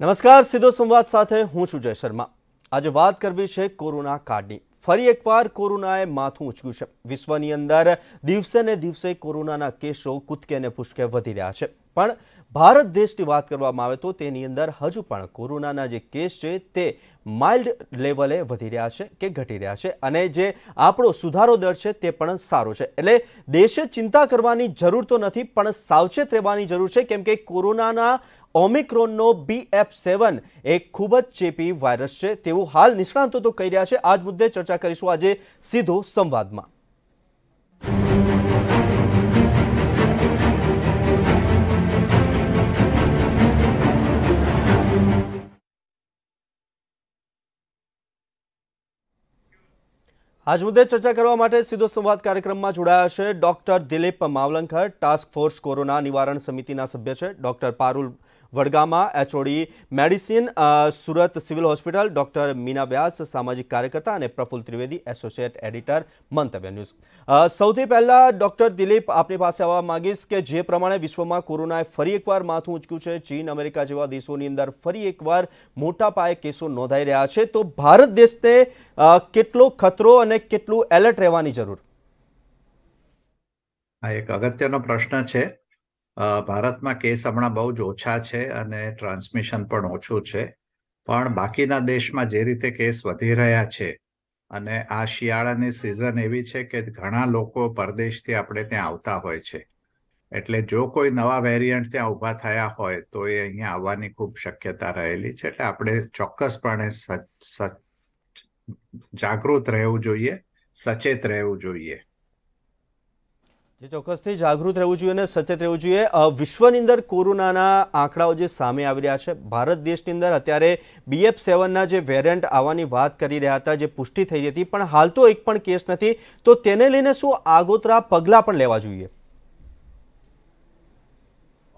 નમસ્કાર સીધો સંવાદ સાથે હું છું જય શર્મા આજે વાત કરવી છે કોરોના કાર્ડની ફરી એકવાર કોરોનાએ માથું ઉંચક્યું છે વિશ્વની અંદર દિવસે ને દિવસે કોરોનાના કેસો કૂદકે ને પુષ્કે વધી રહ્યા છે પણ ભારત દેશની વાત કરવામાં આવે તો તેની અંદર હજુ પણ કોરોનાના જે કેસ છે તે માઇલ્ડ લેવલે વધી રહ્યા છે કે ઘટી રહ્યા છે અને જે આપણો સુધારો દર છે તે પણ સારો છે એટલે દેશે ચિંતા કરવાની જરૂર તો નથી પણ સાવચેત રહેવાની જરૂર છે કેમ કે કોરોનાના ઓમિક્રોનનો બી એફ સેવન એક ખૂબ જ ચેપી વાયરસ છે તેવું હાલ નિષ્ણાંતો તો કહી રહ્યા છે આ જ મુદ્દે ચર્ચા કરીશું આજે સીધો સંવાદમાં આજ મુદ્દે ચર્ચા કરવા માટે સીધો સંવાદ કાર્યક્રમમાં જોડાયા છે doctor Dilip Mavalankar task force corona નિવારણ સમિતિના સભ્ય છે ડોક્ટર પારૂલ વડગામમાં HOD medicine Surat civil hospital doctor Meena Vyas સામાજિક કાર્યકર્તા અને Praful Trivedi associate editor Mantavya news સૌથી પહેલાં ડોક્ટર દિલીપ આપની પાસે આવવા માગીશ કે જે પ્રમાણે વિશ્વમાં કોરોનાએ ફરી એકવાર માથું ઊંચક્યું છે ચીન અમેરિકા જેવા દેશોની અંદર ફરી એકવાર મોટા પાયે કેસો નોંધાઈ રહ્યા છે તો ભારત દેશને કેટલો ખતરો અને કેટલું એલર્ટ રહેવાની જરૂર આ એક અગત્યનો પ્રશ્ન છે ભારતમાં કેસ હમણાં બહુ જ ઓછા છે અને ટ્રાન્સમિશન પણ ઓછું છે પણ બાકીના દેશમાં જે રીતે કેસ વધી રહ્યા છે અને આ શિયાળાની સિઝન એવી છે કે ઘણા લોકો પરદેશથી આપણે ત્યાં આવતા હોય છે એટલે જો કોઈ નવા વેરિયન્ટ ત્યાં ઊભા થયા હોય તો એ અહીંયા આવવાની ખૂબ શક્યતા રહેલી છે એટલે આપણે ચોક્કસપણે જાગૃત રહેવું જોઈએ સચેત રહેવું જોઈએ જે ચોક્કસથી જાગૃત રહેવું જોઈએ અને સચેત રહેવું જોઈએ વિશ્વની અંદર કોરોનાના આંકડાઓ જે સામે આવી રહ્યા છે ભારત દેશની અંદર અત્યારે બીએફ સેવનના જે વેરિયન્ટ આવવાની વાત કરી રહ્યા હતા જે પુષ્ટિ થઈ હતી પણ હાલ તો એક પણ કેસ નથી તો તેને લઈને શું આગોતરા પગલાં પણ લેવા જોઈએ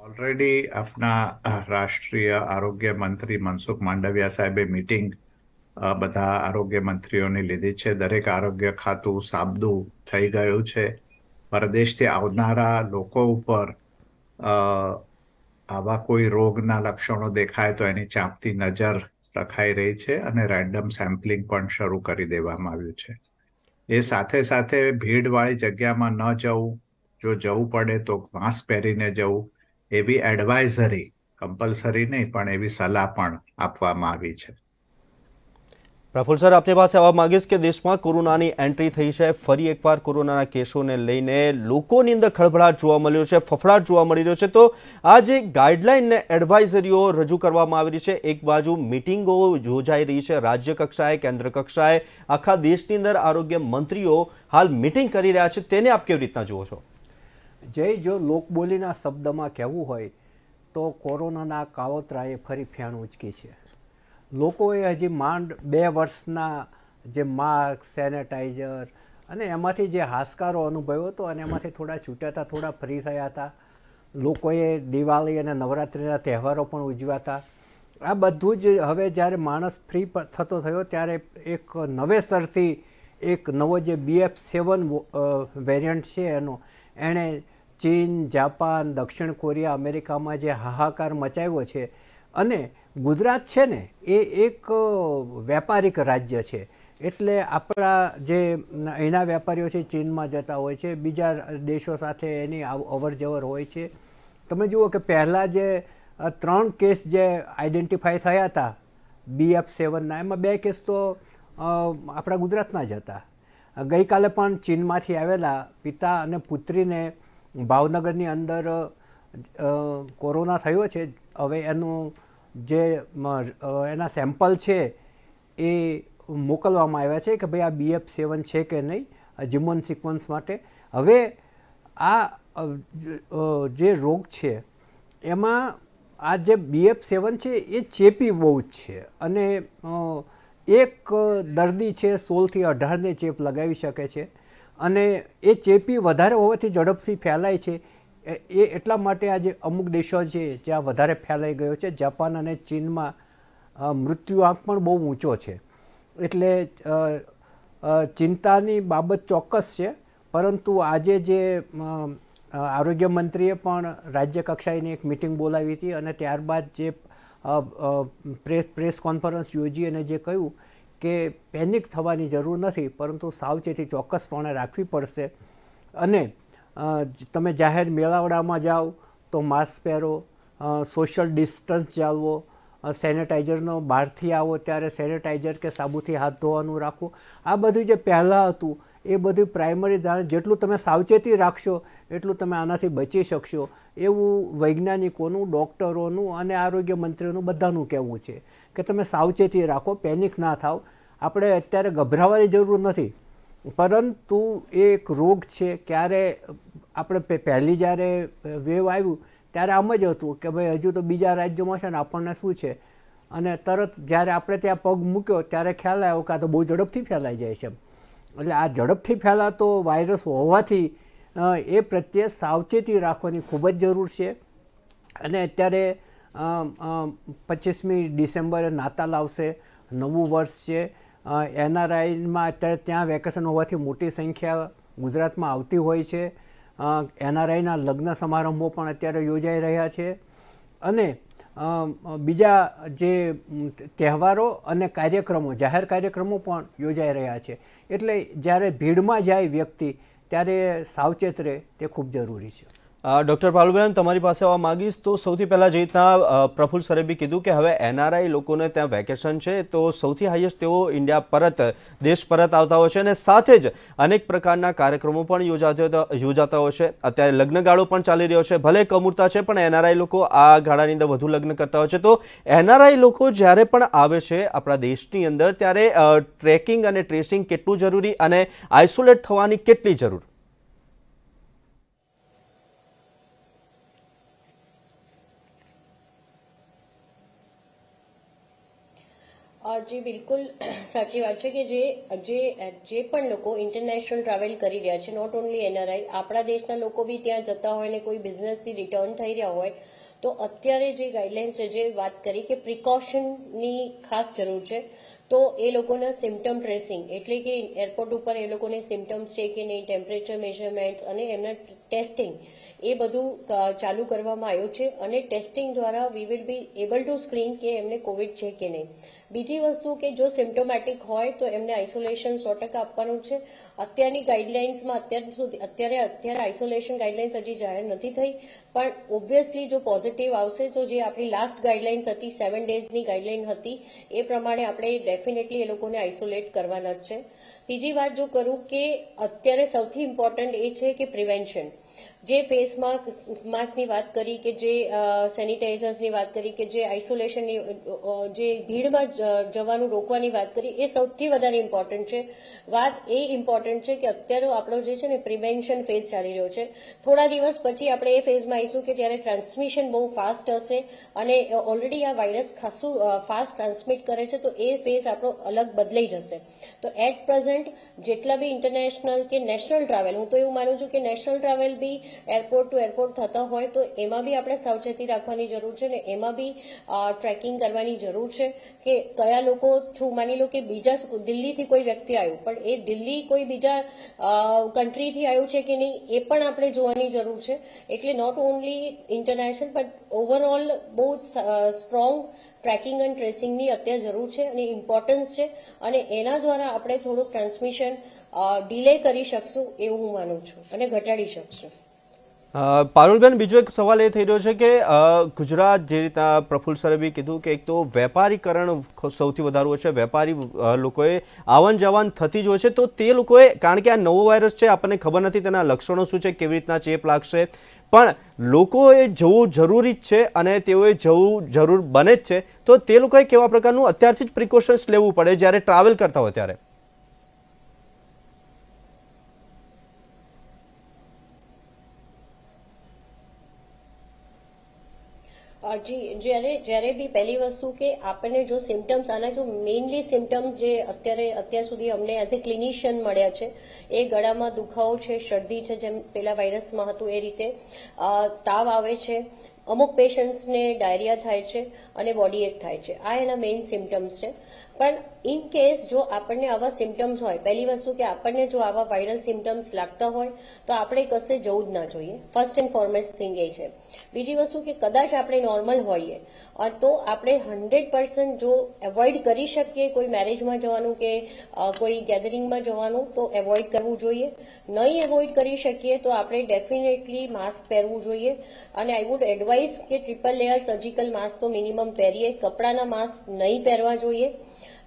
ઓલરેડી આપણા રાષ્ટ્રીય આરોગ્ય મંત્રી મનસુખ માંડવિયા સાહેબે મિટિંગ બધા આરોગ્ય મંત્રીઓની લીધી છે દરેક આરોગ્ય ખાતું સાબદું થઈ ગયું છે પરદેશથી આવનારા લોકો ઉપર આવા કોઈ રોગના લક્ષણો દેખાય તો એની ચાંપતી નજર રખાઈ રહી છે અને રેન્ડમ સેમ્પલિંગ પણ શરૂ કરી દેવામાં આવ્યું છે એ સાથે સાથે ભીડવાળી જગ્યામાં ન જવું જો જવું પડે તો માસ્ક પહેરીને જવું એવી એડવાઇઝરી કમ્પલસરી નહીં પણ એવી સલાહ પણ આપવામાં આવી છે પ્રફુલ સર આપની પાસે આવવા માંગીશ કે દેશમાં કોરોનાની એન્ટ્રી થઈ છે ફરી એકવાર કોરોનાના કેસોને લઈને લોકોની અંદર ખળભળાટ જોવા મળ્યો છે ફફડાટ જોવા મળી રહ્યો છે તો આ જે ગાઈડલાઇનને એડવાઇઝરીઓ રજૂ કરવામાં આવી રહી છે એક બાજુ મિટિંગો યોજાઈ રહી છે રાજ્ય કક્ષાએ કેન્દ્ર કક્ષાએ આખા દેશની અંદર આરોગ્ય મંત્રીઓ હાલ મિટિંગ કરી રહ્યા છે તેને આપ કેવી રીતના જુઓ છો જય જો લોકબોલીના શબ્દમાં કહેવું હોય તો કોરોનાના કાવતરાએ ફરી ફેણ ઉચકી છે લોકોએ હજી માંડ બે વર્ષના જે માસ્ક સેનેટાઈઝર અને એમાંથી જે હાશકારો અનુભવ્યો હતો અને એમાંથી થોડા છૂટ્યા હતા થોડા ફ્રી થયા હતા લોકોએ દિવાળી અને નવરાત્રિના તહેવારો પણ ઉજવ્યા હતા આ બધું જ હવે જ્યારે માણસ ફ્રી થતો થયો ત્યારે એક નવેસરથી એક નવો જે બીએફ સેવન વેરિયન્ટ છે એનો એણે ચીન જાપાન દક્ષિણ કોરિયા અમેરિકામાં જે હાહાકાર મચાવ્યો છે અને ગુજરાત છે ને એ એક વેપારિક રાજ્ય છે એટલે આપણા જે એના વેપારીઓ છે ચીનમાં જતા હોય છે બીજા દેશો સાથે એની અવર જવર હોય છે તમે જુઓ કે પહેલાં જે ત્રણ કેસ જે આઈડેન્ટિફાય થયા હતા બીએફ સેવનના એમાં બે કેસ તો આપણા ગુજરાતના જ હતા ગઈકાલે પણ ચીનમાંથી આવેલા પિતા અને પુત્રીને ભાવનગરની અંદર કોરોના થયો છે હવે એનું જે એના સેમ્પલ છે એ મોકલવામાં આવ્યા છે કે ભાઈ આ બીએફ સેવન છે કે નહીં જીમોન સિક્વન્સ માટે હવે આ જે રોગ છે એમાં આ જે બીએફ સેવન છે એ ચેપી બહુ જ છે અને એક દર્દી છે સોળથી અઢારને ચેપ લગાવી શકે છે અને એ ચેપી વધારે હોવાથી ઝડપથી ફેલાય છે એ એટલા માટે આજે અમુક દેશો છે જ્યાં વધારે ફેલાઈ ગયો છે જાપાન અને ચીનમાં મૃત્યુ આંક પણ બહુ ઊંચો છે એટલે ચિંતાની બાબત ચોક્કસ છે પરંતુ આજે જે આરોગ્ય મંત્રીએ પણ રાજ્ય કક્ષાએની એક મિટિંગ બોલાવી હતી અને ત્યારબાદ જે પ્રેસ પ્રેસ કોન્ફરન્સ યોજી અને જે કહ્યું કે પેનિક થવાની જરૂર નથી પરંતુ સાવચેતી ચોક્કસપણે રાખવી પડશે અને તમે જાહેર મેળાવડામાં જાઓ તો માસ્ક પહેરો સોશિયલ ડિસ્ટન્સ જાળવો સેનેટાઈઝરનો બહારથી આવો ત્યારે સેનેટાઈઝર કે સાબુથી હાથ ધોવાનું રાખો આ બધું જે પહેલાં હતું એ બધું પ્રાઇમરી ધારણ જેટલું તમે સાવચેતી રાખશો એટલું તમે આનાથી બચી શકશો એવું વૈજ્ઞાનિકોનું ડૉક્ટરોનું અને આરોગ્ય મંત્રીઓનું બધાનું કહેવું છે કે તમે સાવચેતી રાખો પેનિક ના થાવ આપણે અત્યારે ગભરાવાની જરૂર નથી પરંતુ એ એક રોગ છે ક્યારે આપણે પહેલી જ્યારે વેવ આવ્યું ત્યારે આમ જ હતું કે ભાઈ હજુ તો બીજા રાજ્યોમાં છે ને આપણને શું છે અને તરત જ્યારે આપણે ત્યાં પગ મૂક્યો ત્યારે ખ્યાલ આવ્યો કે આ તો બહુ ઝડપથી ફેલાઈ જાય છે એટલે આ ઝડપથી ફેલાતો વાયરસ હોવાથી એ પ્રત્યે સાવચેતી રાખવાની ખૂબ જ જરૂર છે અને અત્યારે પચીસમી ડિસેમ્બરે નાતાલ આવશે નવું વર્ષ છે એનઆરઆઈમાં અત્યારે ત્યાં વેકેશન હોવાથી મોટી સંખ્યા ગુજરાતમાં આવતી હોય છે એનઆરઆઈના લગ્ન સમારંભો પણ અત્યારે યોજાઈ રહ્યા છે અને બીજા જે તહેવારો અને કાર્યક્રમો જાહેર કાર્યક્રમો પણ યોજાઈ રહ્યા છે એટલે જ્યારે ભીડમાં જાય વ્યક્તિ ત્યારે સાવચેત રહે તે ખૂબ જરૂરી છે ડૉક્ટર પાલુબેન તમારી પાસે આવવા માગીશ તો સૌથી પહેલાં જે રીતના પ્રફુલ સરેબી કીધું કે હવે એનઆરઆઈ લોકોને ત્યાં વેકેશન છે તો સૌથી હાઈએસ્ટ તેઓ ઇન્ડિયા પરત દેશ પરત આવતા હોય છે અને સાથે જ અનેક પ્રકારના કાર્યક્રમો પણ યોજાતા યોજાતા હોય છે અત્યારે લગ્નગાળો પણ ચાલી રહ્યો છે ભલે કમૂરતા છે પણ એનઆરઆઈ લોકો આ ગાળાની અંદર વધુ લગ્ન કરતા હોય છે તો એનઆરઆઈ લોકો જ્યારે પણ આવે છે આપણા દેશની અંદર ત્યારે ટ્રેકિંગ અને ટ્રેસિંગ કેટલું જરૂરી અને આઇસોલેટ થવાની કેટલી જરૂર જી બિલકુલ સાચી વાત છે કે જે જે જે પણ લોકો ઇન્ટરનેશનલ ટ્રાવેલ કરી રહ્યા છે નોટ ઓનલી એનઆરઆઈ આપણા દેશના લોકો બી ત્યાં જતા હોય ને કોઈ બિઝનેસથી રિટર્ન થઈ રહ્યા હોય તો અત્યારે જે ગાઈડલાઇન્સ છે જે વાત કરી કે પ્રિકોશનની ખાસ જરૂર છે તો એ લોકોના સિમ્ટમ ટ્રેસિંગ એટલે કે એરપોર્ટ ઉપર એ લોકોને સિમ્ટમ્સ છે કે નહીં ટેમ્પરેચર મેઝરમેન્ટ અને એમના ટેસ્ટિંગ એ બધું ચાલુ કરવામાં આવ્યું છે અને ટેસ્ટિંગ દ્વારા we will be able to screen કે એમને કોવિડ છે કે નહીં બીજી વસ્તુ કે જો સિમ્ટોમેટિક હોય તો એમને આઇસોલેશન સો ટકા આપવાનું છે અત્યારની ગાઈડલાઇન્સમાં અત્યાર સુધી અત્યારે અત્યારે આઇસોલેશન ગાઈડલાઇન્સ હજી જાહેર નથી થઈ પણ ઓબ્વિયસલી જો પોઝિટિવ આવશે તો જે આપણી લાસ્ટ ગાઈડલાઇન્સ હતી સેવન ડેઝની ગાઈડલાઇન હતી એ પ્રમાણે આપણે ડેફિનેટલી એ લોકોને આઇસોલેટ કરવાના જ છે ત્રીજી વાત જો કરું કે અત્યારે સૌથી ઇમ્પોર્ટન્ટ એ છે કે પ્રિવેન્શન જે ફેસ માસ્કની વાત કરી કે જે સેનિટાઇઝર્સની વાત કરી કે જે આઇસોલેશનની જે ભીડમાં જવાનું રોકવાની વાત કરી એ સૌથી વધારે ઇમ્પોર્ટન્ટ છે વાત એ ઇમ્પોર્ટન્ટ છે કે અત્યારે આપણો જે છે ને પ્રિવેન્શન ફેઝ ચાલી રહ્યો છે થોડા દિવસ પછી આપણે એ ફેઝમાં આવીશું કે ત્યારે ટ્રાન્સમિશન બહુ ફાસ્ટ હશે અને ઓલરેડી આ વાયરસ ખાસું ફાસ્ટ ટ્રાન્સમિટ કરે છે તો એ ફેઝ આપણો અલગ બદલાઈ જશે તો એટ પ્રેઝન્ટ જેટલા બી ઇન્ટરનેશનલ કે નેશનલ ટ્રાવેલ હું તો એવું માનું છું કે નેશનલ ટ્રાવેલ બી એરપોર્ટ ટુ એરપોર્ટ થતા હોય તો એમાં બી આપણે સાવચેતી રાખવાની જરૂર છે ને એમાં બી ટ્રેકિંગ કરવાની જરૂર છે કે કયા લોકો થ્રુ માની લો કે બીજા દિલ્હીથી કોઈ વ્યક્તિ આવ્યું પણ એ દિલ્હી કોઈ બીજા કન્ટ્રીથી આવ્યું છે કે નહીં એ પણ આપણે જોવાની જરૂર છે એટલે not only international but overall બહુ સ્ટ્રોંગ ટ્રેકિંગ એન્ડ ટ્રેસિંગની અત્યારે જરૂર છે અને ઇમ્પોર્ટન્સ છે અને એના દ્વારા આપણે થોડુંક ટ્રાન્સમિશન ડિલે કરી શકશું એવું હું માનું છું અને ઘટાડી શકશું પારુલબેન બીજો એક સવાલ એ થઈ રહ્યો છે કે ગુજરાત જે રીતના પ્રફુલ સરબી કીધું કે એક તો વેપારીકરણ સૌથી વધારે છે વેપારી લોકોએ આવન જવાન થતી જ હોય છે તો તે લોકોએ કારણ કે આ નવો વાયરસ છે આપણને ખબર નથી તેના લક્ષણો શું છે કેવી રીતના ચેપ લાગશે પણ લોકોએ જવું જરૂરી જ છે અને તેઓએ જવું જરૂર બને જ છે તો તે લોકોએ કેવા પ્રકારનું અત્યારથી જ પ્રિકોશન્સ લેવું પડે જ્યારે ટ્રાવેલ કરતા હોય ત્યારે જી જ્યારે જ્યારે બી પહેલી વસ્તુ કે આપણને જો સિમ્ટમ્સ આના જો મેઇનલી સિમ્ટમ્સ જે અત્યારે અત્યાર સુધી અમને એઝ એ ક્લિનિશિયન મળ્યા છે એ ગળામાં દુખાવો છે શરદી છે જેમ પેલા વાયરસમાં હતું એ રીતે તાવ આવે છે અમુક પેશન્ટ્સને ડાયરિયા થાય છે અને બોડી એક થાય છે આ એના મેઇન સિમ્ટમ્સ છે પણ ઇન કેસ જો આપણને આવા સિમ્ટમ્સ હોય પહેલી વસ્તુ કે આપણને જો આવા વાયરલ સિમ્ટમ્સ લાગતા હોય તો આપણે કશે જવું જ ના જોઈએ ફર્સ્ટ એન્ડ ફોરમેસ્ટ થિંગ એ છે બીજી વસ્તુ કે કદાચ આપણે નોર્મલ હોઈએ તો આપણે હંડ્રેડ પર્સન્ટ જો એવોઇડ કરી શકીએ કોઈ મેરેજમાં જવાનું કે કોઈ ગેધરિંગમાં જવાનું તો એવોઇડ કરવું જોઈએ નહીં એવોઇડ કરી શકીએ તો આપણે ડેફિનેટલી માસ્ક પહેરવું જોઈએ અને આઈ વુડ એડવાઇઝ કે ટ્રિપલ લેયર સર્જિકલ માસ્ક તો મિનિમમ પહેરીએ કપડાના માસ્ક નહીં પહેરવા જોઈએ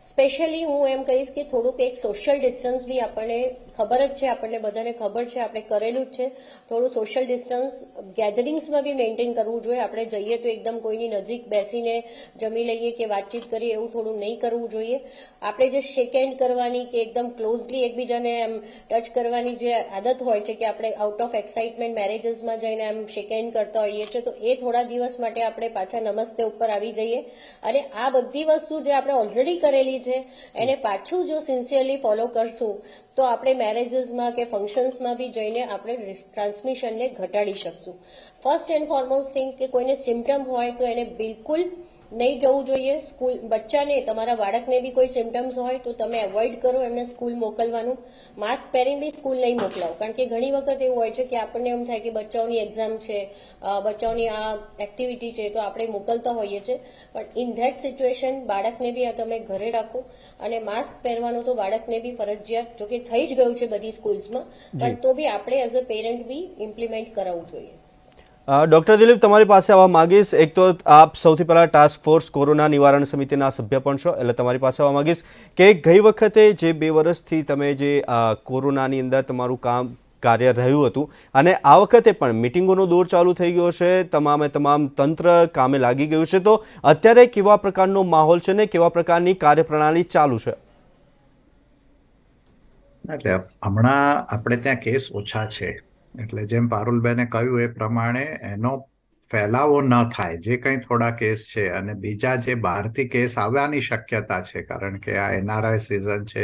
સ્પેશિયલી હું એમ કહીશ કે થોડુંક એક સોશિયલ ડિસ્ટન્સ બી આપણને ખબર જ છે આપણને બધાને ખબર છે આપણે કરેલું જ છે થોડું સોશિયલ ડિસ્ટન્સ ગેધરિંગ્સમાં બી મેન્ટેન કરવું જોઈએ આપણે જઈએ તો એકદમ કોઈની નજીક બેસીને જમી લઈએ કે વાતચીત કરીએ એવું થોડું નહીં કરવું જોઈએ આપણે જે શેક હેન્ડ કરવાની કે એકદમ ક્લોઝલી એકબીજાને એમ ટચ કરવાની જે આદત હોય છે કે આપણે આઉટ ઓફ એક્સાઇટમેન્ટ મેરેજીસમાં જઈને એમ શેક હેન્ડ કરતા હોઈએ છીએ તો એ થોડા દિવસ માટે આપણે પાછા નમસ્તે ઉપર આવી જઈએ અને આ બધી વસ્તુ જે આપણે ઓલરેડી કરેલી જરૂરી છે એને પાછું જો સિન્સિયરલી ફોલો કરશું તો આપણે મેરેજીસમાં કે ફંક્શન્સમાં બી જઈને આપણે ટ્રાન્સમિશનને ઘટાડી શકશું ફર્સ્ટ એન્ડ ફોરમોસ્ટ થિંગ કે કોઈને સિમ્ટમ હોય તો એને બિલકુલ નહીં જવું જોઈએ સ્કૂલ બચ્ચાને તમારા બાળકને બી કોઈ સિમ્ટમ્સ હોય તો તમે એવોઇડ કરો એમને સ્કૂલ મોકલવાનું માસ્ક પહેરીને બી સ્કૂલ નહીં મોકલાવો કારણ કે ઘણી વખત એવું હોય છે કે આપણને એમ થાય કે બચ્ચાઓની એક્ઝામ છે બચ્ચાઓની આ એક્ટિવિટી છે તો આપણે મોકલતા હોઈએ છીએ પણ ઇન ધેટ સિચ્યુએશન બાળકને બી આ તમે ઘરે રાખો અને માસ્ક પહેરવાનું તો બાળકને બી ફરજિયાત જોકે થઈ જ ગયું છે બધી સ્કૂલ્સમાં પણ તો બી આપણે એઝ અ પેરેન્ટ બી ઇમ્પ્લિમેન્ટ કરાવવું જોઈએ ડૉક્ટર દિલીપ તમારી પાસે આવવા માંગીશ એક તો આપ સૌથી પહેલાં ટાસ્ક ફોર્સ કોરોના નિવારણ સમિતિના સભ્ય પણ છો એટલે તમારી પાસે આવવા માંગીશ કે ગઈ વખતે જે બે વર્ષથી તમે જે કોરોનાની અંદર તમારું કામ કાર્ય રહ્યું હતું અને આ વખતે પણ મિટિંગોનો દોર ચાલુ થઈ ગયો છે તમામે તમામ તંત્ર કામે લાગી ગયું છે તો અત્યારે કેવા પ્રકારનો માહોલ છે ને કેવા પ્રકારની કાર્યપ્રણાલી ચાલુ છે એટલે હમણાં આપણે ત્યાં કેસ ઓછા છે એટલે જેમ પારુલબેને કહ્યું એ પ્રમાણે એનો ફેલાવો ન થાય જે કંઈ થોડા કેસ છે અને બીજા જે બહારથી કેસ આવવાની શક્યતા છે કારણ કે આ એનઆરઆઈ સિઝન છે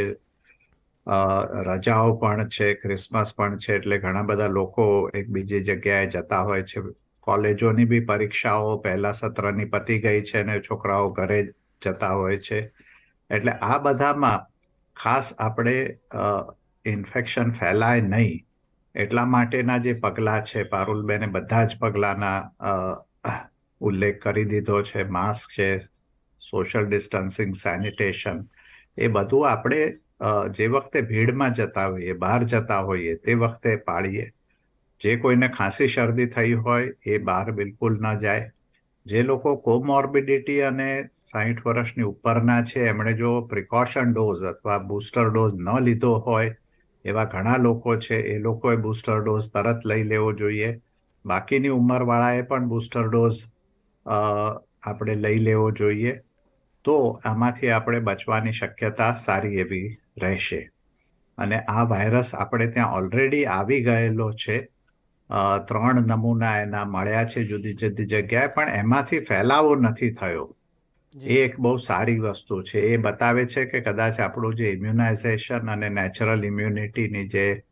રજાઓ પણ છે ક્રિસમસ પણ છે એટલે ઘણા બધા લોકો એક બીજી જગ્યાએ જતા હોય છે કોલેજોની બી પરીક્ષાઓ પહેલા સત્રની પતી ગઈ છે અને છોકરાઓ ઘરે જતા હોય છે એટલે આ બધામાં ખાસ આપણે ઇન્ફેક્શન ફેલાય નહીં એટલા માટેના જે પગલાં છે પારુલબેને બધા જ પગલાંના ઉલ્લેખ કરી દીધો છે માસ્ક છે સોશિયલ ડિસ્ટન્સિંગ સેનિટેશન એ બધું આપણે જે વખતે ભીડમાં જતા હોઈએ બહાર જતા હોઈએ તે વખતે પાળીએ જે કોઈને ખાંસી શરદી થઈ હોય એ બહાર બિલકુલ ન જાય જે લોકો કોમોર્બિડિટી અને સાહીઠ વર્ષની ઉપરના છે એમણે જો પ્રિકોશન ડોઝ અથવા બુસ્ટર ડોઝ ન લીધો હોય એવા ઘણા લોકો છે એ લોકોએ બુસ્ટર ડોઝ તરત લઈ લેવો જોઈએ બાકીની ઉંમરવાળાએ પણ બુસ્ટર ડોઝ આપણે લઈ લેવો જોઈએ તો આમાંથી આપણે બચવાની શક્યતા સારી એવી રહેશે અને આ વાયરસ આપણે ત્યાં ઓલરેડી આવી ગયેલો છે ત્રણ નમૂના એના મળ્યા છે જુદી જુદી જગ્યાએ પણ એમાંથી ફેલાવો નથી થયો એ એક બહુ સારી વસ્તુ છે એ બતાવે છે કે કદાચ આપણું જે ઇમ્યુનાઇઝેશન અને નેચરલ ઇમ્યુનિટીની જે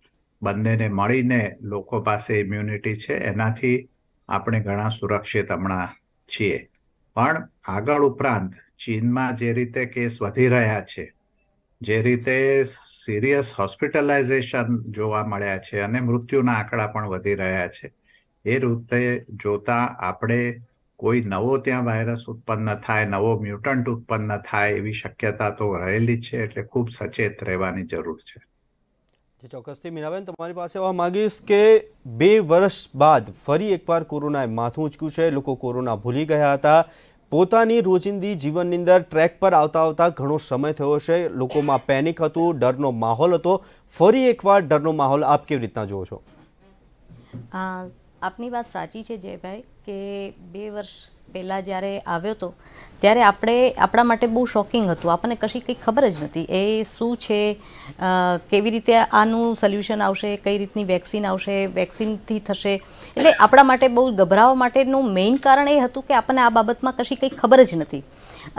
બંનેને મળીને લોકો પાસે ઇમ્યુનિટી છે એનાથી આપણે ઘણા સુરક્ષિત હમણાં છીએ પણ આગળ ઉપરાંત ચીનમાં જે રીતે કેસ વધી રહ્યા છે જે રીતે સિરિયસ હોસ્પિટલાઇઝેશન જોવા મળ્યા છે અને મૃત્યુના આંકડા પણ વધી રહ્યા છે એ રીતે જોતા આપણે કોઈ નવો ત્યાં વાયરસ ઉત્પન્ન થાય નવો મ્યુટન્ટ ઉત્પન્ન થાય એવી શક્યતા તો રહેલી છે એટલે ખૂબ સચેત રહેવાની જરૂર છે જે ચોક્કસથી મીનાબેન તમારી પાસે એવા માગીશ કે બે વર્ષ બાદ ફરી એકવાર કોરોનાએ માથું ઉચક્યું છે લોકો કોરોના ભૂલી ગયા હતા પોતાની રોજિંદી જીવનની અંદર ટ્રેક પર આવતા આવતા ઘણો સમય થયો છે લોકોમાં પેનિક હતું ડરનો માહોલ હતો ફરી એકવાર ડરનો માહોલ આપ કેવી રીતના જુઓ છો આપની વાત સાચી છે જયભાઈ કે બે વર્ષ પહેલાં જ્યારે આવ્યો હતો ત્યારે આપણે આપણા માટે બહુ શોકિંગ હતું આપણને કશી કંઈ ખબર જ નથી એ શું છે કેવી રીતે આનું સોલ્યુશન આવશે કઈ રીતની વેક્સિન આવશે વેક્સિનથી થશે એટલે આપણા માટે બહુ ગભરાવા માટેનું મેઇન કારણ એ હતું કે આપણને આ બાબતમાં કશી કંઈ ખબર જ નથી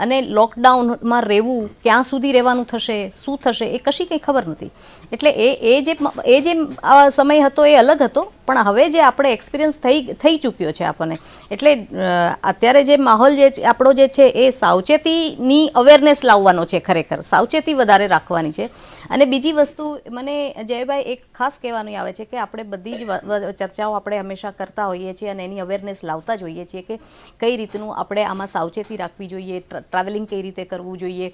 અને લોકડાઉનમાં રહેવું ક્યાં સુધી રહેવાનું થશે શું થશે એ કશી કંઈ ખબર નથી એટલે એ એ જે એ જે સમય હતો એ અલગ હતો પણ હવે જે આપણે એક્સપિરિયન્સ થઈ થઈ ચૂક્યો છે આપણને એટલે અત્યારે જે માહોલ જે આપણો જે છે એ સાવચેતીની અવેરનેસ લાવવાનો છે ખરેખર સાવચેતી વધારે રાખવાની છે અને બીજી વસ્તુ મને જયભાઈ એક ખાસ કહેવાની આવે છે કે આપણે બધી જ ચર્ચાઓ આપણે હંમેશા કરતા હોઈએ છીએ અને એની અવેરનેસ લાવતા જ હોઈએ છીએ કે કઈ રીતનું આપણે આમાં સાવચેતી રાખવી જોઈએ ટ્રાવેલિંગ કઈ રીતે કરવું જોઈએ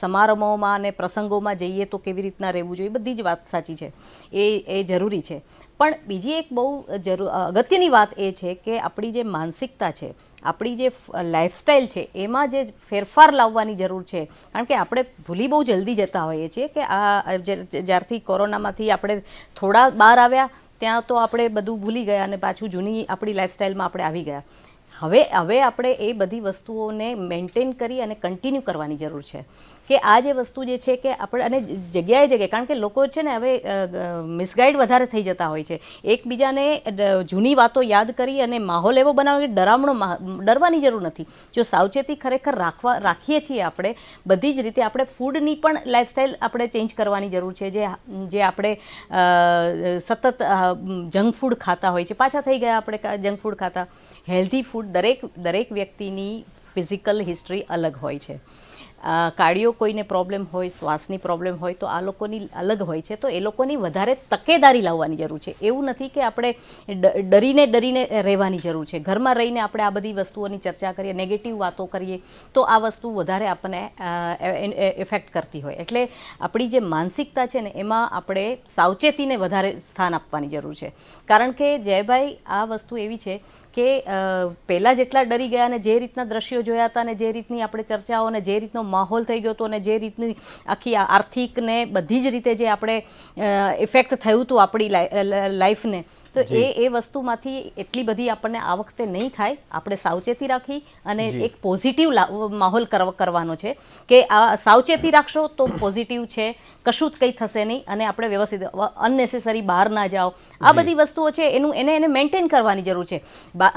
સમારંભોમાં અને પ્રસંગોમાં જઈએ તો કેવી રીતના રહેવું જોઈએ બધી જ વાત સાચી છે એ એ જરૂરી છે પણ બીજી એક બહુ જરૂર અગત્યની વાત એ છે કે આપણી જે માનસિકતા છે આપણી જે લાઇફસ્ટાઈલ છે એમાં જે ફેરફાર લાવવાની જરૂર છે કારણ કે આપણે ભૂલી બહુ જલ્દી જતા હોઈએ છીએ કે આ જ્યારથી કોરોનામાંથી આપણે થોડા બહાર આવ્યા ત્યાં તો આપણે બધું ભૂલી ગયા અને પાછું જૂની આપણી લાઇફસ્ટાઈલમાં આપણે આવી ગયા હવે હવે આપણે એ બધી વસ્તુઓને મેન્ટેન કરી અને કન્ટિન્યુ કરવાની જરૂર છે કે આ જે વસ્તુ જે છે કે આપણે અને જગ્યાએ જગ્યાએ કારણ કે લોકો છે ને હવે મિસગાઈડ વધારે થઈ જતા હોય છે એકબીજાને જૂની વાતો યાદ કરી અને માહોલ એવો બનાવે કે ડરામણો ડરવાની જરૂર નથી જો સાવચેતી ખરેખર રાખવા રાખીએ છીએ આપણે બધી જ રીતે આપણે ફૂડની પણ લાઇફસ્ટાઈલ આપણે ચેન્જ કરવાની જરૂર છે જે જે આપણે સતત જંક ફૂડ ખાતા હોય છે પાછા થઈ ગયા આપણે જંક ફૂડ ખાતા હેલ્ધી ફૂડ દરેક દરેક વ્યક્તિની ફિઝિકલ હિસ્ટ્રી અલગ હોય છે કાર્ડિયો કોઈને પ્રોબ્લેમ હોય શ્વાસની પ્રોબ્લેમ હોય તો આ લોકોની અલગ હોય છે તો એ લોકોની વધારે તકેદારી લાવવાની જરૂર છે એવું નથી કે આપણે ડરીને ડરીને રહેવાની જરૂર છે ઘરમાં રહીને આપણે આ બધી વસ્તુઓની ચર્ચા કરીએ નેગેટિવ વાતો કરીએ તો આ વસ્તુ વધારે આપણને ઇફેક્ટ કરતી હોય એટલે આપણી જે માનસિકતા છે ને એમાં આપણે સાવચેતીને વધારે સ્થાન આપવાની જરૂર છે કારણ કે જયભાઈ આ વસ્તુ એવી છે કે પહેલાં જેટલા ડરી ગયા અને જે રીતના દ્રશ્યો જોયા હતા અને જે રીતની આપણે ચર્ચાઓ અને જે રીતનો માહોલ થઈ ગયો હતો અને જે રીતની આખી આર્થિકને બધી જ રીતે જે આપણે ઇફેક્ટ થયું હતું આપણી લાઈફને તો એ એ વસ્તુમાંથી એટલી બધી આપણને આ વખતે નહીં થાય આપણે સાવચેતી રાખી અને એક પોઝિટિવ માહોલ કરવાનો છે કે આ સાવચેતી રાખશો તો પોઝિટિવ છે કશું જ કંઈ થશે નહીં અને આપણે વ્યવસ્થિત અનનેસેસરી બહાર ના જાઓ આ બધી વસ્તુઓ છે એનું એને એને મેન્ટેન કરવાની જરૂર છે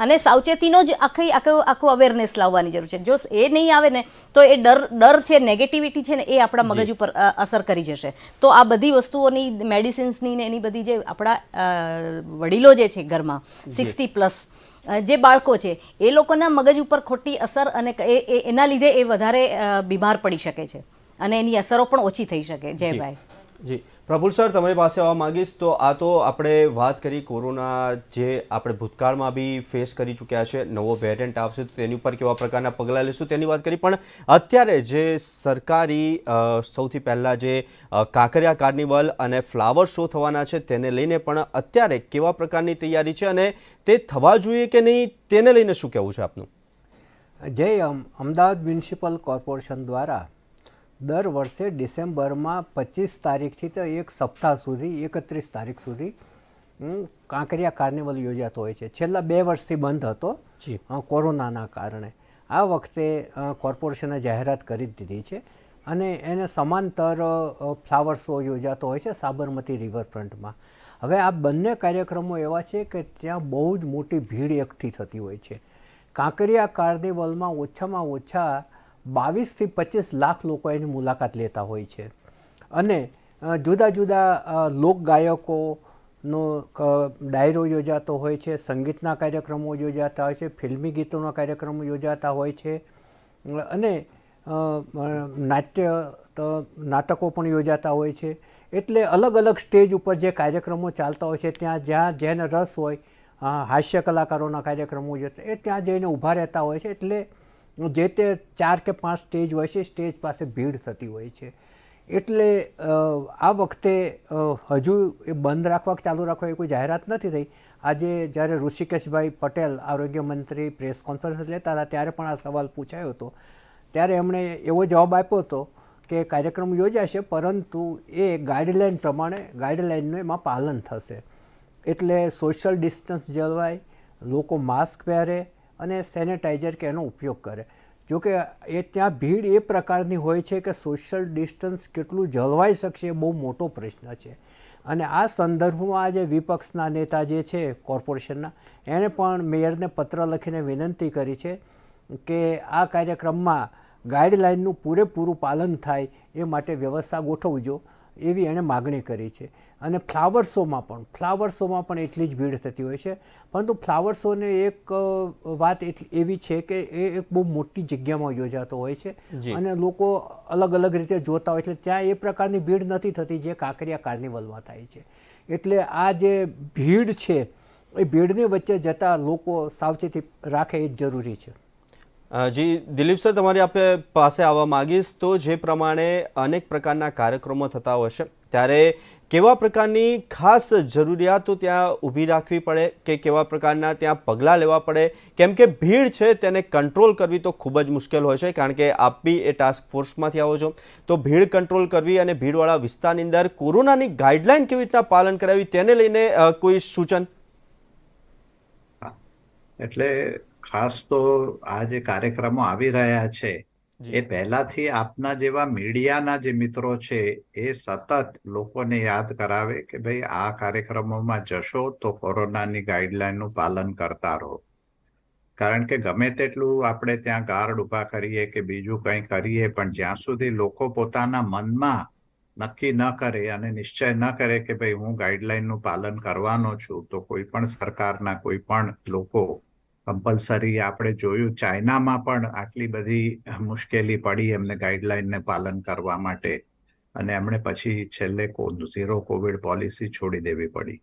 અને સાવચેતીનો જ આખી આખો આખો અવેરનેસ લાવવાની જરૂર છે જો એ નહીં આવે ને તો એ ડર ડર છે નેગેટિવિટી છે ને એ આપણા મગજ ઉપર અસર કરી જશે તો આ બધી વસ્તુઓની મેડિસિન્સની ને એની બધી જે આપણા વડીલો જે છે ઘરમાં સિક્સટી પ્લસ જે બાળકો છે એ લોકોના મગજ ઉપર ખોટી અસર અને એના લીધે એ વધારે બીમાર પડી શકે છે અને એની અસરો પણ ઓછી થઈ શકે જયભાઈ જી પ્રફુલ સર તમારી પાસે આવવા માગીશ તો આ તો આપણે વાત કરી કોરોના જે આપણે ભૂતકાળમાં બી ફેસ કરી ચૂક્યા છે નવો વેરિયન્ટ આવશે તો તેની ઉપર કેવા પ્રકારના પગલાં લેશું તેની વાત કરી પણ અત્યારે જે સરકારી સૌથી પહેલાં જે કાંકરિયા કાર્નિવલ અને ફ્લાવર શો થવાના છે તેને લઈને પણ અત્યારે કેવા પ્રકારની તૈયારી છે અને તે થવા જોઈએ કે નહીં તેને લઈને શું કહેવું છે આપનું જય અમદાવાદ મ્યુનિસિપલ કોર્પોરેશન દ્વારા દર વર્ષે ડિસેમ્બરમાં પચીસ તારીખથી તો એક સપ્તાહ સુધી એકત્રીસ તારીખ સુધી કાંકરિયા કાર્નિવલ યોજાતો હોય છે છેલ્લા બે વર્ષથી બંધ હતો કોરોનાના કારણે આ વખતે કોર્પોરેશને જાહેરાત કરી દીધી છે અને એને સમાંતર ફ્લાવર શો યોજાતો હોય છે સાબરમતી રિવરફ્રન્ટમાં હવે આ બંને કાર્યક્રમો એવા છે કે ત્યાં બહુ જ મોટી ભીડ એકઠી થતી હોય છે કાંકરિયા કાર્નિવલમાં ઓછામાં ઓછા બાવીસથી પચીસ લાખ લોકો એની મુલાકાત લેતા હોય છે અને જુદા જુદા લોકગાયકોનો ડાયરો યોજાતો હોય છે સંગીતના કાર્યક્રમો યોજાતા હોય છે ફિલ્મી ગીતોના કાર્યક્રમો યોજાતા હોય છે અને નાટ્ય નાટકો પણ યોજાતા હોય છે એટલે અલગ અલગ સ્ટેજ ઉપર જે કાર્યક્રમો ચાલતા હોય છે ત્યાં જ્યાં જેને રસ હોય હાસ્ય કલાકારોના કાર્યક્રમો જે એ ત્યાં જઈને ઊભા રહેતા હોય છે એટલે જે તે ચાર કે પાંચ સ્ટેજ હોય છે સ્ટેજ પાસે ભીડ થતી હોય છે એટલે આ વખતે હજુ એ બંધ રાખવા કે ચાલુ રાખવા એ કોઈ જાહેરાત નથી થઈ આજે જ્યારે ઋષિકેશભાઈ પટેલ આરોગ્ય મંત્રી પ્રેસ કોન્ફરન્સ લેતા હતા ત્યારે પણ આ સવાલ પૂછાયો હતો ત્યારે એમણે એવો જવાબ આપ્યો હતો કે કાર્યક્રમ યોજાશે પરંતુ એ ગાઈડલાઇન પ્રમાણે ગાઈડલાઇનનું એમાં પાલન થશે એટલે સોશિયલ ડિસ્ટન્સ જળવાય લોકો માસ્ક પહેરે અને સેનેટાઈઝર કે એનો ઉપયોગ કરે જોકે એ ત્યાં ભીડ એ પ્રકારની હોય છે કે સોશિયલ ડિસ્ટન્સ કેટલું જળવાઈ શકશે એ બહુ મોટો પ્રશ્ન છે અને આ સંદર્ભમાં આજે વિપક્ષના નેતા જે છે કોર્પોરેશનના એણે પણ મેયરને પત્ર લખીને વિનંતી કરી છે કે આ કાર્યક્રમમાં ગાઈડલાઇનનું પૂરેપૂરું પાલન થાય એ માટે વ્યવસ્થા ગોઠવજો એવી એણે માગણી કરી છે અને ફ્લાવર શોમાં પણ ફ્લાવર શોમાં પણ એટલી જ ભીડ થતી હોય છે પરંતુ ફ્લાવર શોને એક વાત એટલી એવી છે કે એ એક બહુ મોટી જગ્યામાં યોજાતો હોય છે અને લોકો અલગ અલગ રીતે જોતા હોય છે ત્યાં એ પ્રકારની ભીડ નથી થતી જે કાંકરિયા કાર્નિવલમાં થાય છે એટલે આ જે ભીડ છે એ ભીડની વચ્ચે જતાં લોકો સાવચેતી રાખે એ જરૂરી છે જી દિલીપ સર તમારી આપે પાસે આવવા માગીશ તો જે પ્રમાણે અનેક પ્રકારના કાર્યક્રમો થતા હોય છે ત્યારે કેવા પ્રકારની ખાસ જરૂરિયાતો ત્યાં ઊભી રાખવી પડે કે કેવા પ્રકારના ત્યાં પગલાં લેવા પડે કેમ કે ભીડ છે તેને કંટ્રોલ કરવી તો ખૂબ જ મુશ્કેલ હોય છે કારણ કે આપ બી એ ટાસ્ક ફોર્સમાંથી આવો છો તો ભીડ કંટ્રોલ કરવી અને ભીડવાળા વિસ્તારની અંદર કોરોનાની ગાઈડલાઇન કેવી રીતના પાલન કરાવી તેને લઈને કોઈ સૂચન એટલે ખાસ તો આ જે કાર્યક્રમો આવી રહ્યા છે એ પહેલાથી આપના જેવા મીડિયાના જે મિત્રો છે એ સતત લોકોને યાદ કરાવે કે ભાઈ આ કાર્યક્રમોમાં જશો તો કોરોનાની ગાઈડલાઈનનું પાલન કરતા રહો કારણ કે ગમે તેટલું આપણે ત્યાં ગાર્ડ ઉભા કરીએ કે બીજું કંઈ કરીએ પણ જ્યાં સુધી લોકો પોતાના મનમાં નક્કી ન કરે અને નિશ્ચય ન કરે કે ભાઈ હું ગાઈડલાઈનનું પાલન કરવાનો છું તો કોઈ પણ સરકારના કોઈ પણ લોકો કમ્પલસરી આપણે જોયું ચાઇનામાં પણ આટલી બધી મુશ્કેલી પડી એમને ગાઈડલાઇનને પાલન કરવા માટે અને એમણે પછી છેલ્લે ઝીરો કોવિડ પોલિસી છોડી દેવી પડી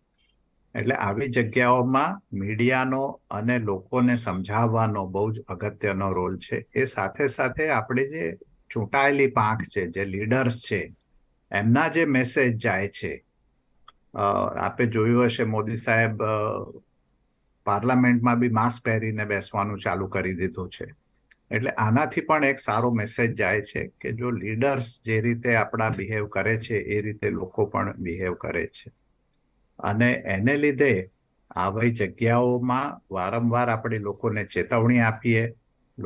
એટલે આવી જગ્યાઓમાં મીડિયાનો અને લોકોને સમજાવવાનો બહુ જ અગત્યનો રોલ છે એ સાથે સાથે આપણે જે ચૂંટાયેલી પાંખ છે જે લીડર્સ છે એમના જે મેસેજ જાય છે આપે જોયું હશે મોદી સાહેબ પાર્લામેન્ટમાં બી માસ્ક પહેરીને બેસવાનું ચાલુ કરી દીધું છે એટલે આનાથી પણ એક સારો મેસેજ જાય છે કે જો લીડર્સ જે રીતે આપણા બિહેવ કરે છે એ રીતે લોકો પણ બિહેવ કરે છે અને એને લીધે આવી જગ્યાઓમાં વારંવાર આપણે લોકોને ચેતવણી આપીએ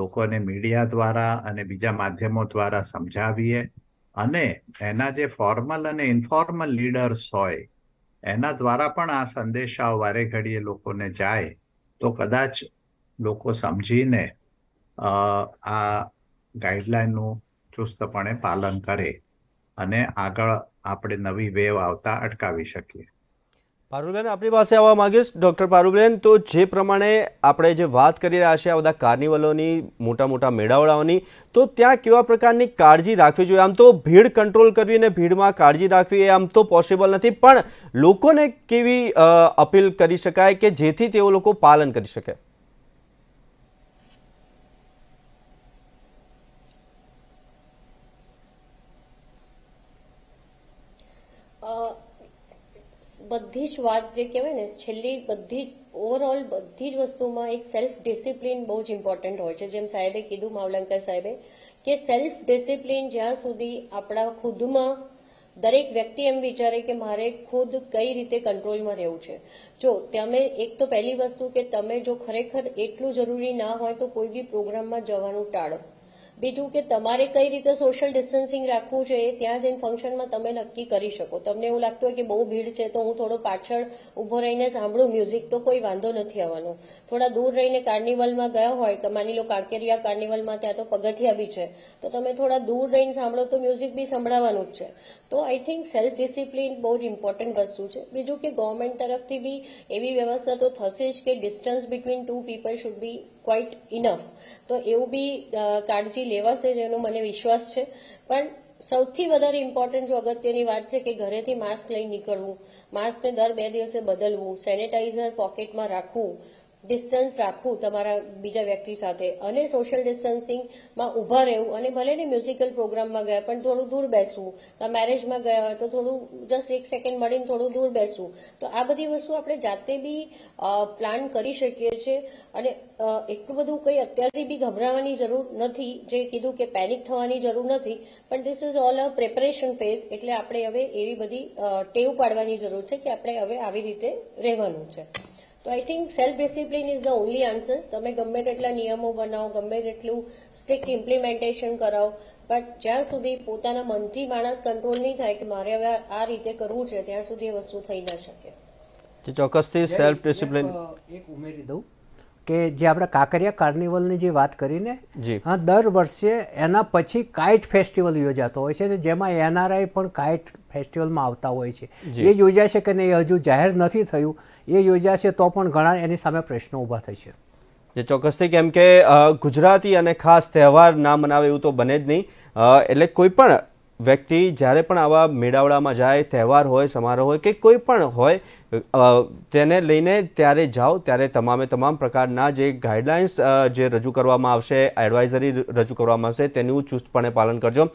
લોકોને મીડિયા દ્વારા અને બીજા માધ્યમો દ્વારા સમજાવીએ અને એના જે ફોર્મલ અને ઇન્ફોર્મલ લીડર્સ હોય એના દ્વારા પણ આ સંદેશાઓ વારે ઘડીએ લોકોને જાય તો કદાચ લોકો સમજીને આ ગાઈડલાઈનનું ચુસ્તપણે પાલન કરે અને આગળ આપણે નવી વેવ આવતા અટકાવી શકીએ પારુલબેન આપણી પાસે આવવા માગીશ ડૉક્ટર પારુલબેન તો જે પ્રમાણે આપણે જે વાત કરી રહ્યા છીએ આ બધા કાર્નિવલોની મોટા મોટા મેળાવડાઓની તો ત્યાં કેવા પ્રકારની કાળજી રાખવી જોઈએ આમ તો ભીડ કંટ્રોલ કરવી અને ભીડમાં કાળજી રાખવી એ આમ તો પોસિબલ નથી પણ લોકોને કેવી અપીલ કરી શકાય કે જેથી તેઓ લોકો પાલન કરી શકે બધી જ વાત જે કહેવાય ને છેલ્લી બધી જ ઓવરઓલ બધી જ વસ્તુમાં એક સેલ્ફ ડિસિપ્લિન બહુ જ ઇમ્પોર્ટન્ટ હોય છે જેમ સાહેબે કીધું માવલંકર સાહેબે કે સેલ્ફ ડિસિપ્લિન જ્યાં સુધી આપણા ખુદમાં દરેક વ્યક્તિ એમ વિચારે કે મારે ખુદ કઈ રીતે કંટ્રોલમાં રહેવું છે જો તમે એક તો પહેલી વસ્તુ કે તમે જો ખરેખર એટલું જરૂરી ના હોય તો કોઈ બી પ્રોગ્રામમાં જવાનું ટાળો બીજું કે તમારે કઈ રીતે સોશિયલ ડિસ્ટન્સિંગ રાખવું છે ત્યાં જઈને ફંક્શનમાં તમે નક્કી કરી શકો તમને એવું લાગતું હોય કે બહુ ભીડ છે તો હું થોડો પાછળ ઊભો રહીને સાંભળું મ્યુઝિક તો કોઈ વાંધો નથી આવવાનો થોડા દૂર રહીને કાર્નિવલમાં ગયા હોય તો માની લો કાંકેરિયા કાર્નિવલમાં ત્યાં તો પગથિયા બી છે તો તમે થોડા દૂર રહીને સાંભળો તો મ્યુઝિક બી સંભળાવાનું જ છે તો આઈ થિંક સેલ્ફ ડિસિપ્લિન બહુ જ ઇમ્પોર્ટન્ટ વસ્તુ છે બીજું કે ગવર્મેન્ટ તરફથી બી એવી વ્યવસ્થા તો થશે જ કે distance between two people should be quite enough તો એવું બી કાળજી લેવાશે જેનો મને વિશ્વાસ છે પણ સૌથી વધારે ઇમ્પોર્ટન્ટ જો અગત્યની વાત છે કે ઘરેથી માસ્ક લઈ નીકળવું માસ્કને દર બે દિવસે બદલવું સેનેટાઈઝર પોકેટમાં રાખવું ડિસ્ટન્સ રાખવું તમારા બીજા વ્યક્તિ સાથે અને સોશિયલ ડિસ્ટન્સિંગમાં ઊભા રહેવું અને ભલે ને મ્યુઝિકલ પ્રોગ્રામમાં ગયા પણ થોડું દૂર બેસવું તમે મેરેજમાં ગયા હોય તો થોડું જસ્ટ એક સેકન્ડ મળીને થોડું દૂર બેસવું તો આ બધી વસ્તુ આપણે જાતે બી પ્લાન કરી શકીએ છીએ અને એટલું બધું કંઈ અત્યારથી બી ગભરાવાની જરૂર નથી જે કીધું કે પેનિક થવાની જરૂર નથી પણ this is all a preparation phase એટલે આપણે હવે એવી બધી ટેવ પાડવાની જરૂર છે કે આપણે હવે આવી રીતે રહેવાનું છે તો I think self discipline is the only answer તમે ગમે તેટલા નિયમો બનાવો ગમે તેટલું સ્ટ્રિક્ટ ઇમ્પ્લિમેન્ટેશન કરાવો બટ જ્યાં સુધી પોતાના મનથી માણસ કંટ્રોલ નહીં થાય કે મારે હવે આ રીતે કરવું છે ત્યાં સુધી વસ્તુ થઈ ન શકે ચોક્કસથી સેલ્ફ ડિસિપ્લિન એક ઉમેરી દઉં કે જે આપણે કાંકરિયા કાર્નિવલની જે વાત કરીને હા દર વર્ષે એના પછી કાઇટ ફેસ્ટિવલ યોજાતો હોય છે ને જેમાં એનઆરઆઈ પણ કાઇટ ફેસ્ટિવલમાં આવતા હોય છે એ યોજાશે કે નહીં હજુ જાહેર નથી થયું એ યોજાશે તો પણ ઘણા એની સામે પ્રશ્નો ઊભા થશે જે ચોક્કસથી કેમ કે ગુજરાતી અને ખાસ તહેવાર ના મનાવે એવું તો બને જ નહીં એટલે કોઈ પણ વ્યક્તિ જ્યારે પણ આવા મેળાવડામાં જાય તહેવાર હોય સમારોહ હોય કે કોઈ પણ હોય તેને લઈને ત્યારે જાઓ ત્યારે તમામે તમામ પ્રકારના જે ગાઈડલાઇન્સ જે રજૂ કરવામાં આવશે એડવાઇઝરી રજૂ કરવામાં આવશે તેનું ચુસ્તપણે પાલન કરજો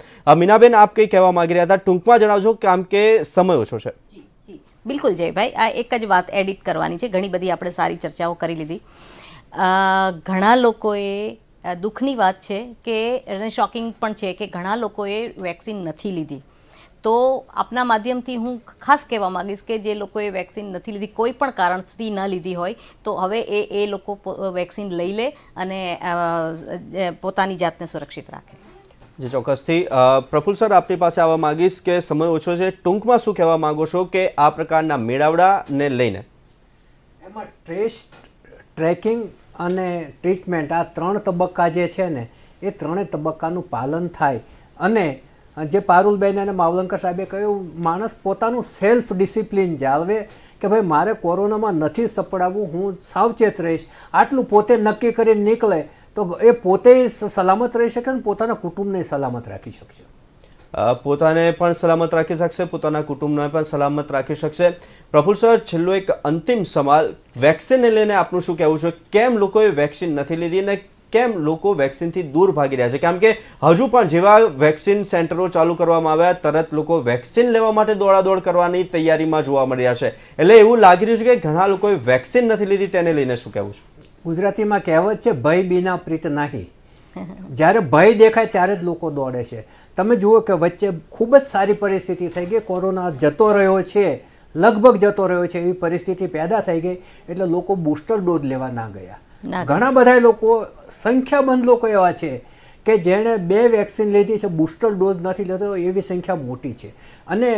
મીનાબેન આપ કંઈ કહેવા માગી રહ્યા હતા ટૂંકમાં જણાવજો કેમ કે સમય ઓછો છે બિલકુલ જયભાઈ આ એક જ વાત એડિટ કરવાની છે ઘણી બધી આપણે સારી ચર્ચાઓ કરી લીધી ઘણા લોકોએ દુઃખની વાત છે કે અને શોકિંગ પણ છે કે ઘણા લોકોએ વેક્સિન નથી લીધી તો આપના માધ્યમથી હું ખાસ કહેવા માગીશ કે જે લોકોએ વેક્સિન નથી લીધી કોઈ પણ કારણથી ન લીધી હોય તો હવે એ એ લોકો વેક્સિન લઈ લે અને પોતાની જાતને સુરક્ષિત રાખે જે ચોક્કસથી પ્રફુલ સર આપની પાસે આવવા માગીશ કે સમય ઓછો છે ટૂંકમાં શું કહેવા માગો છો કે આ પ્રકારના મેળાવડાને લઈને એમાં ટ્રેસ ટ્રેકિંગ અને ટ્રીટમેન્ટ આ ત્રણ તબક્કા જે છે ને એ ત્રણેય તબક્કાનું પાલન થાય અને જે પારુલબેન અને માવલંકર સાહેબે કહ્યું માણસ પોતાનું સેલ્ફ ડિસિપ્લિન જાળવે કે ભાઈ મારે કોરોનામાં નથી સપડાવવું હું સાવચેત રહીશ આટલું પોતે નક્કી કરીને નીકળે તો એ પોતે સલામત રહી શકે અને પોતાના કુટુંબને સલામત રાખી શકશે પોતાને પણ સલામત રાખી શકશે પોતાના કુટુંબને પણ સલામત રાખી શકશે પ્રફુલ સર છેલ્લો એક અંતિમ સવાલ વેક્સિનને લઈને આપનું શું કહેવું છે કેમ લોકોએ વેક્સિન નથી લીધી અને કેમ લોકો વેક્સિનથી દૂર ભાગી રહ્યા છે કેમ કે હજુ પણ જેવા વેક્સિન સેન્ટરો ચાલુ કરવામાં આવ્યા તરત લોકો વેક્સિન લેવા માટે દોડાદોડ કરવાની તૈયારીમાં જોવા મળી રહ્યા છે એટલે એવું લાગી રહ્યું છે કે ઘણા લોકોએ વેક્સિન નથી લીધી તેને લઈને શું કહેવું છે ગુજરાતીમાં કહેવત છે ભય બિના પ્રીત નાહી જ્યારે ભય દેખાય ત્યારે જ લોકો દોડે છે તમે જુઓ કે વચ્ચે ખૂબ જ સારી પરિસ્થિતિ થઈ ગઈ કોરોના જતો રહ્યો છે લગભગ જતો રહ્યો છે એવી પરિસ્થિતિ પેદા થઈ ગઈ એટલે લોકો બુસ્ટર ડોઝ લેવા ના ગયા ઘણા બધા લોકો સંખ્યાબંધ લોકો એવા છે કે જેણે બે વેક્સિન લીધી છે બુસ્ટર ડોઝ નથી લેતો એવી સંખ્યા મોટી છે અને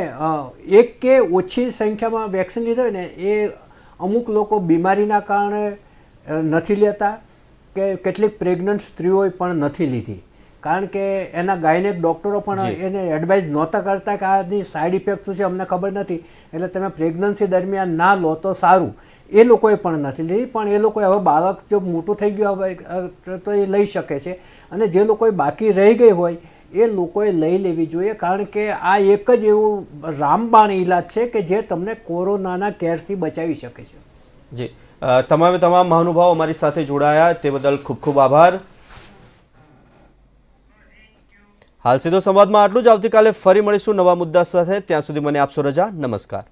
એક કે ઓછી સંખ્યામાં વેક્સિન લીધો ને એ અમુક લોકો બીમારીના કારણે નથી લેતા કે કેટલીક પ્રેગ્નન્ટ સ્ત્રીઓએ પણ નથી લીધી કારણ કે એના ગાયનેક ડૉક્ટરો પણ એને એડવાઇઝ નહોતા કરતા કે આની સાઇડ ઇફેક્ટ શું છે અમને ખબર નથી એટલે તમે પ્રેગ્નન્સી દરમિયાન ના લો તો સારું એ લોકોએ પણ નથી લીધી પણ એ લોકોએ હવે બાળક જો મોટું થઈ ગયું હવે તો એ લઈ શકે છે અને જે લોકોએ બાકી રહી ગઈ હોય એ લોકોએ લઈ લેવી જોઈએ કારણ કે આ એક જ એવું રામબાણ ઇલાજ છે કે જે તમને કોરોનાના કેરથી બચાવી શકે છે જી તમામે તમામ મહાનુભાવો અમારી સાથે જોડાયા તે બદલ ખૂબ ખૂબ આભાર હાલ સીધો સંવાદમાં આટલું જ આવતીકાલે ફરી મળીશું નવા મુદ્દા સાથે ત્યાં સુધી મને આપશો રજા નમસ્કાર